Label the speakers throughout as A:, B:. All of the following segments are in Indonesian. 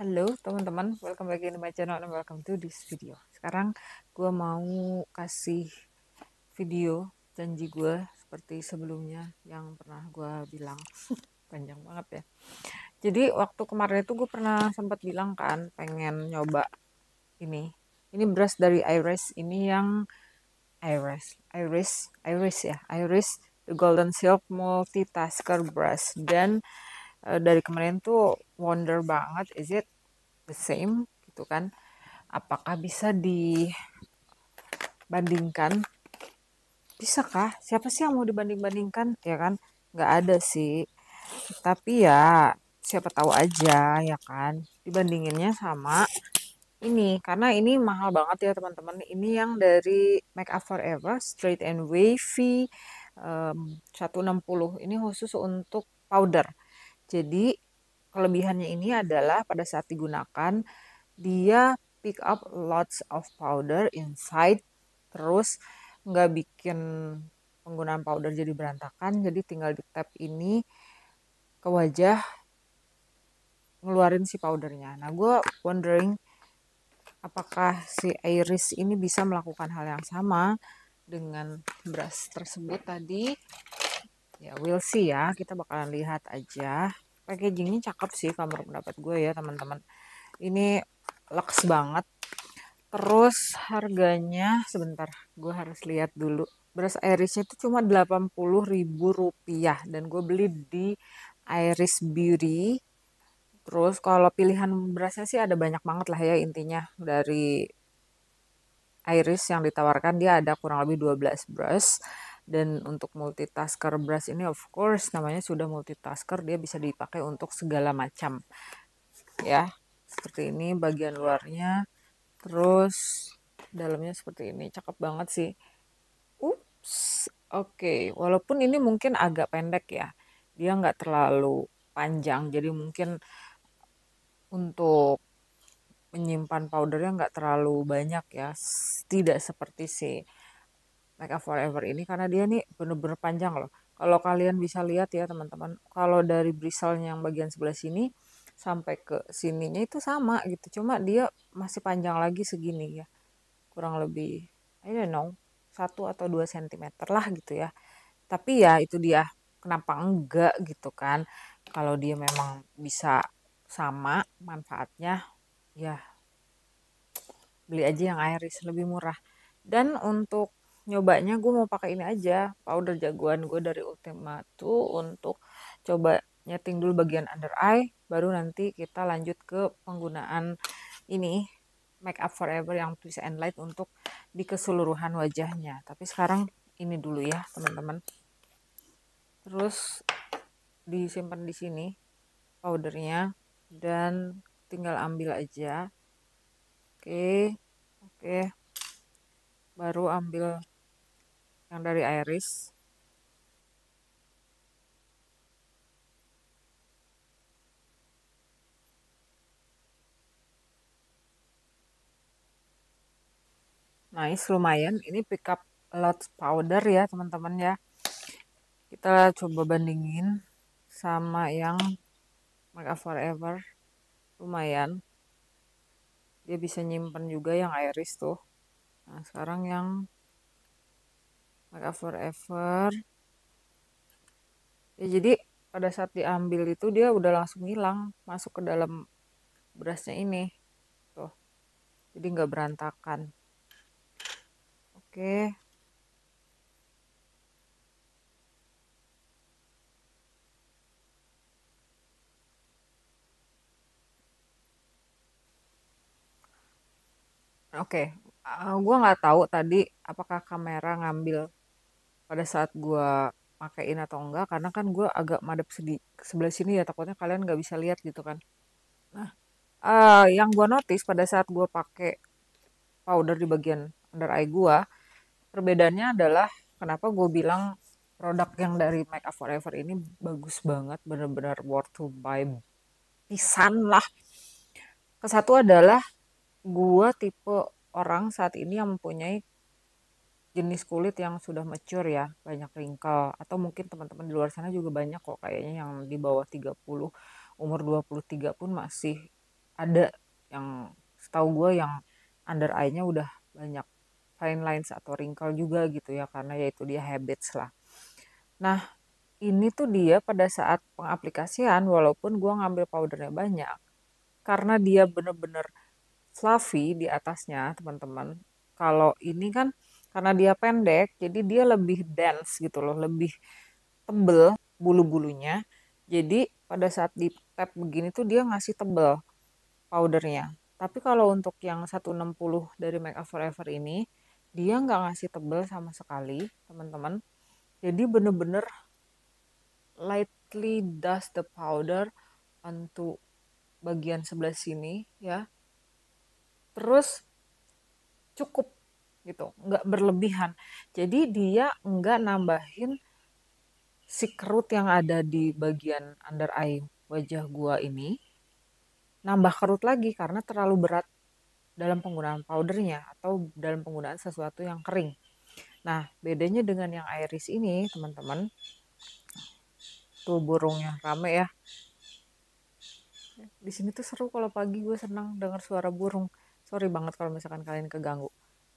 A: Halo teman-teman, welcome back to my channel and welcome to this video Sekarang gue mau kasih video janji gue seperti sebelumnya yang pernah gue bilang Panjang banget ya Jadi waktu kemarin itu gue pernah sempat bilang kan pengen nyoba ini Ini beras dari Iris, ini yang Iris, Iris, Iris ya Iris The Golden Silk Multitasker Brush Dan Eh, dari kemarin tuh wonder banget is it the same gitu kan apakah bisa dibandingkan Bisa kah? siapa sih yang mau dibanding-bandingkan ya kan nggak ada sih tapi ya siapa tahu aja ya kan dibandinginnya sama ini karena ini mahal banget ya teman-teman ini yang dari Make Up Forever Straight and Wavy um, 160 ini khusus untuk powder jadi kelebihannya ini adalah pada saat digunakan dia pick up lots of powder inside terus nggak bikin penggunaan powder jadi berantakan jadi tinggal di tap ini ke wajah ngeluarin si powdernya nah gue wondering apakah si iris ini bisa melakukan hal yang sama dengan brush tersebut tadi ya we'll see ya kita bakalan lihat aja packagingnya cakep sih kamar pendapat gue ya teman-teman ini lux banget terus harganya sebentar gue harus lihat dulu beras irisnya itu cuma rp rupiah dan gue beli di Iris Beauty terus kalau pilihan berasnya sih ada banyak banget lah ya intinya dari Iris yang ditawarkan dia ada kurang lebih 12 brush dan untuk multitasker brush ini of course namanya sudah multitasker dia bisa dipakai untuk segala macam ya seperti ini bagian luarnya terus dalamnya seperti ini cakep banget sih ups oke okay. walaupun ini mungkin agak pendek ya dia nggak terlalu panjang jadi mungkin untuk menyimpan powdernya nggak terlalu banyak ya tidak seperti si Make Up Forever ini karena dia nih bener-bener panjang loh. Kalau kalian bisa lihat ya teman-teman, kalau dari bristlenya yang bagian sebelah sini sampai ke sininya itu sama gitu. Cuma dia masih panjang lagi segini ya. Kurang lebih, I don't know, 1 atau dua sentimeter lah gitu ya. Tapi ya itu dia, kenapa enggak gitu kan. Kalau dia memang bisa sama manfaatnya, ya beli aja yang iris lebih murah. Dan untuk nyobanya gue mau pakai ini aja powder jagoan gue dari Ultima tuh untuk coba nyeting dulu bagian under eye baru nanti kita lanjut ke penggunaan ini make up forever yang twist and light untuk di keseluruhan wajahnya tapi sekarang ini dulu ya teman-teman terus disimpan di sini powdernya dan tinggal ambil aja oke oke baru ambil yang dari Iris. Nice, lumayan. Ini pickup lot powder ya teman-teman ya. Kita coba bandingin sama yang Make Up Forever. Lumayan. Dia bisa nyimpen juga yang iris tuh. Nah sekarang yang maka forever ya jadi pada saat diambil itu dia udah langsung hilang masuk ke dalam berasnya ini tuh jadi nggak berantakan oke Oke, okay. uh, eh, gue nggak tahu tadi apakah kamera ngambil pada saat gue pakein atau enggak karena kan gue agak madep sedih. sebelah sini ya takutnya kalian nggak bisa lihat gitu kan nah uh, yang gue notice pada saat gue pakai powder di bagian under eye gue perbedaannya adalah kenapa gue bilang produk yang dari Make Up Forever ini bagus banget bener-bener worth to buy pisan lah kesatu adalah gue tipe orang saat ini yang mempunyai jenis kulit yang sudah mature ya, banyak wrinkle atau mungkin teman-teman di luar sana juga banyak kok kayaknya yang di bawah 30, umur 23 pun masih ada yang setahu gue yang under eye-nya udah banyak fine lines atau wrinkle juga gitu ya karena yaitu dia habits lah. Nah, ini tuh dia pada saat pengaplikasian walaupun gue ngambil powdernya banyak karena dia bener-bener fluffy di atasnya teman-teman. Kalau ini kan karena dia pendek jadi dia lebih dense gitu loh lebih tebel bulu-bulunya jadi pada saat di tap begini tuh dia ngasih tebel powdernya tapi kalau untuk yang 160 dari Make Up Forever ini dia nggak ngasih tebel sama sekali teman-teman jadi bener-bener lightly dust the powder untuk bagian sebelah sini ya terus cukup gitu nggak berlebihan jadi dia nggak nambahin si kerut yang ada di bagian under eye wajah gua ini nambah kerut lagi karena terlalu berat dalam penggunaan powdernya atau dalam penggunaan sesuatu yang kering nah bedanya dengan yang iris ini teman-teman tuh burungnya rame ya di sini tuh seru kalau pagi gue senang dengar suara burung sorry banget kalau misalkan kalian keganggu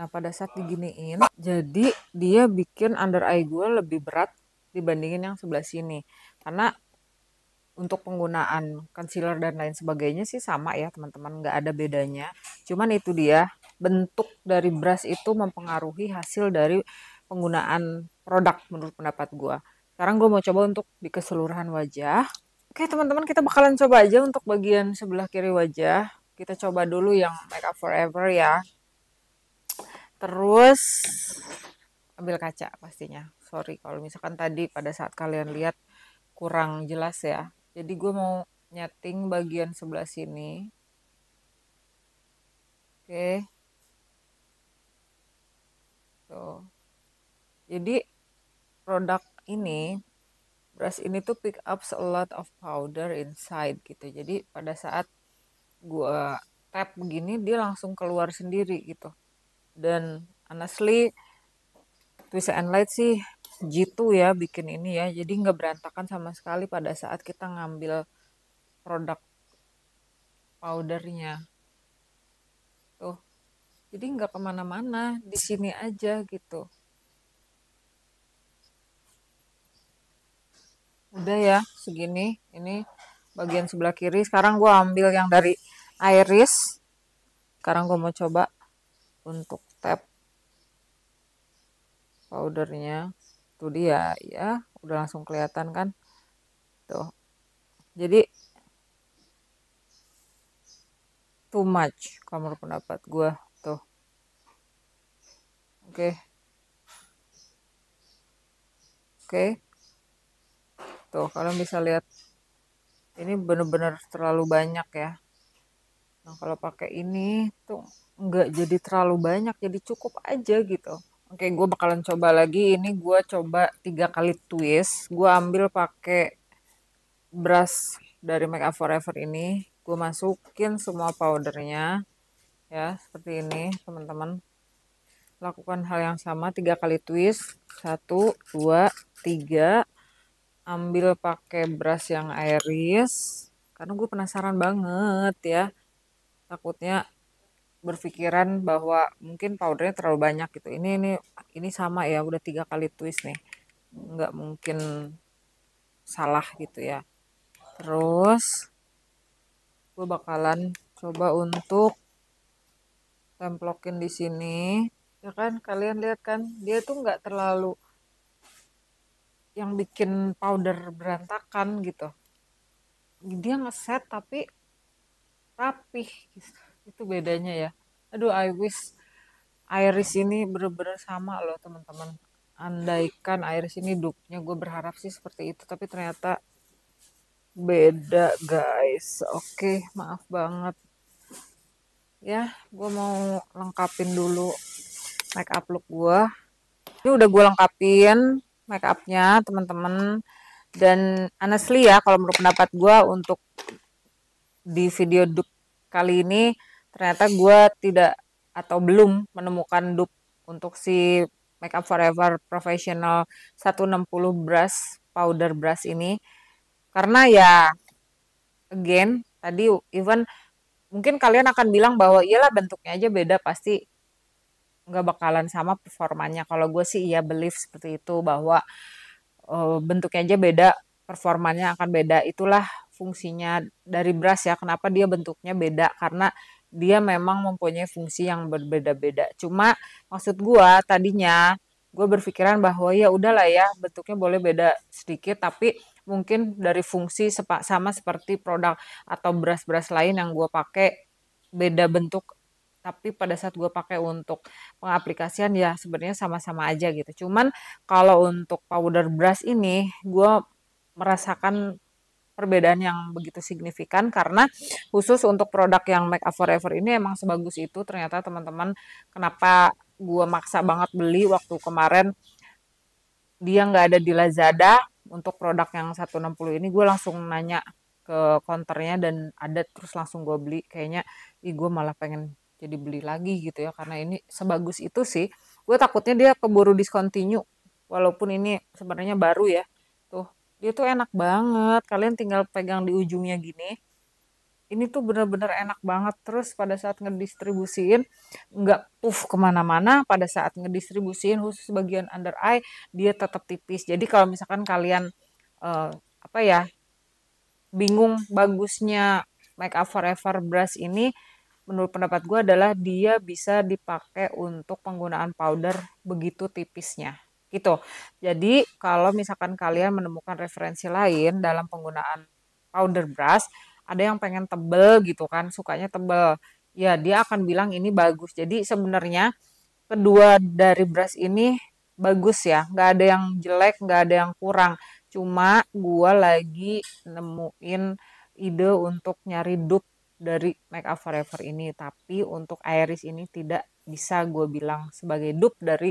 A: Nah pada saat diginiin, jadi dia bikin under eye gue lebih berat dibandingin yang sebelah sini. Karena untuk penggunaan concealer dan lain sebagainya sih sama ya teman-teman, nggak ada bedanya. Cuman itu dia, bentuk dari brush itu mempengaruhi hasil dari penggunaan produk menurut pendapat gue. Sekarang gue mau coba untuk di keseluruhan wajah. Oke teman-teman kita bakalan coba aja untuk bagian sebelah kiri wajah. Kita coba dulu yang Makeup Forever ya terus ambil kaca pastinya sorry kalau misalkan tadi pada saat kalian lihat kurang jelas ya jadi gue mau nyeting bagian sebelah sini oke tuh jadi produk ini brush ini tuh pick up a lot of powder inside gitu jadi pada saat gue tap begini dia langsung keluar sendiri gitu dan honestly twist and light sih jitu ya bikin ini ya jadi nggak berantakan sama sekali pada saat kita ngambil produk powdernya tuh jadi nggak kemana-mana di sini aja gitu udah ya segini ini bagian sebelah kiri sekarang gue ambil yang dari iris sekarang gue mau coba untuk tab powdernya tuh dia ya udah langsung kelihatan kan tuh jadi too much kalau menurut pendapat gue tuh oke okay. oke okay. tuh kalian bisa lihat ini bener-bener terlalu banyak ya Nah, kalau pakai ini tuh nggak jadi terlalu banyak, jadi cukup aja gitu. Oke, gue bakalan coba lagi. Ini gue coba tiga kali twist. Gue ambil pakai brush dari Make Up Forever ini. Gue masukin semua powdernya, ya seperti ini, teman-teman. Lakukan hal yang sama tiga kali twist. Satu, dua, tiga. Ambil pakai brush yang iris karena gue penasaran banget ya takutnya berpikiran bahwa mungkin powdernya terlalu banyak gitu ini ini ini sama ya udah tiga kali twist nih nggak mungkin salah gitu ya terus gue bakalan coba untuk templokin di sini ya kan kalian lihat kan dia tuh nggak terlalu yang bikin powder berantakan gitu dia ngeset tapi rapih gitu. itu bedanya ya aduh I wish Iris ini bener-bener sama loh teman-teman andaikan Iris ini duknya gue berharap sih seperti itu tapi ternyata beda guys oke okay, maaf banget ya gue mau lengkapin dulu make up look gue ini udah gue lengkapin make upnya teman-teman dan honestly ya kalau menurut pendapat gue untuk di video dup kali ini ternyata gue tidak atau belum menemukan dup untuk si Makeup Forever Professional 160 brush powder brush ini karena ya again tadi even mungkin kalian akan bilang bahwa iyalah bentuknya aja beda pasti nggak bakalan sama performanya kalau gue sih iya belief seperti itu bahwa uh, bentuknya aja beda performanya akan beda itulah fungsinya dari beras ya. Kenapa dia bentuknya beda? Karena dia memang mempunyai fungsi yang berbeda-beda. Cuma maksud gue tadinya gue berpikiran bahwa ya udahlah ya bentuknya boleh beda sedikit tapi mungkin dari fungsi sepa, sama seperti produk atau beras-beras lain yang gue pakai beda bentuk tapi pada saat gue pakai untuk pengaplikasian ya sebenarnya sama-sama aja gitu cuman kalau untuk powder beras ini gue merasakan perbedaan yang begitu signifikan karena khusus untuk produk yang make up forever ini emang sebagus itu ternyata teman-teman kenapa gue maksa banget beli waktu kemarin dia nggak ada di Lazada untuk produk yang 160 ini gue langsung nanya ke konternya dan ada terus langsung gue beli kayaknya ih gue malah pengen jadi beli lagi gitu ya karena ini sebagus itu sih gue takutnya dia keburu discontinue walaupun ini sebenarnya baru ya dia tuh enak banget kalian tinggal pegang di ujungnya gini ini tuh bener-bener enak banget terus pada saat ngedistribusiin nggak puff kemana-mana pada saat ngedistribusiin khusus bagian under eye dia tetap tipis jadi kalau misalkan kalian uh, apa ya bingung bagusnya make up forever brush ini menurut pendapat gue adalah dia bisa dipakai untuk penggunaan powder begitu tipisnya gitu. Jadi kalau misalkan kalian menemukan referensi lain dalam penggunaan powder brush, ada yang pengen tebel gitu kan, sukanya tebel. Ya, dia akan bilang ini bagus. Jadi sebenarnya kedua dari brush ini bagus ya, nggak ada yang jelek, nggak ada yang kurang. Cuma gue lagi nemuin ide untuk nyari dup dari Make Up Forever ini, tapi untuk Iris ini tidak bisa gue bilang sebagai dup dari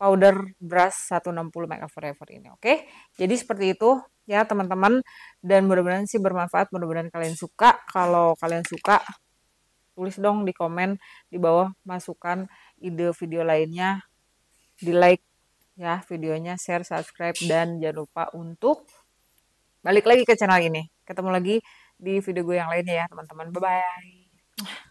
A: powder brush 160 up forever ini oke okay? jadi seperti itu ya teman-teman dan mudah-mudahan sih bermanfaat mudah-mudahan kalian suka kalau kalian suka tulis dong di komen di bawah masukkan ide video lainnya di like ya videonya share subscribe dan jangan lupa untuk balik lagi ke channel ini ketemu lagi di video gue yang lainnya ya teman-teman bye bye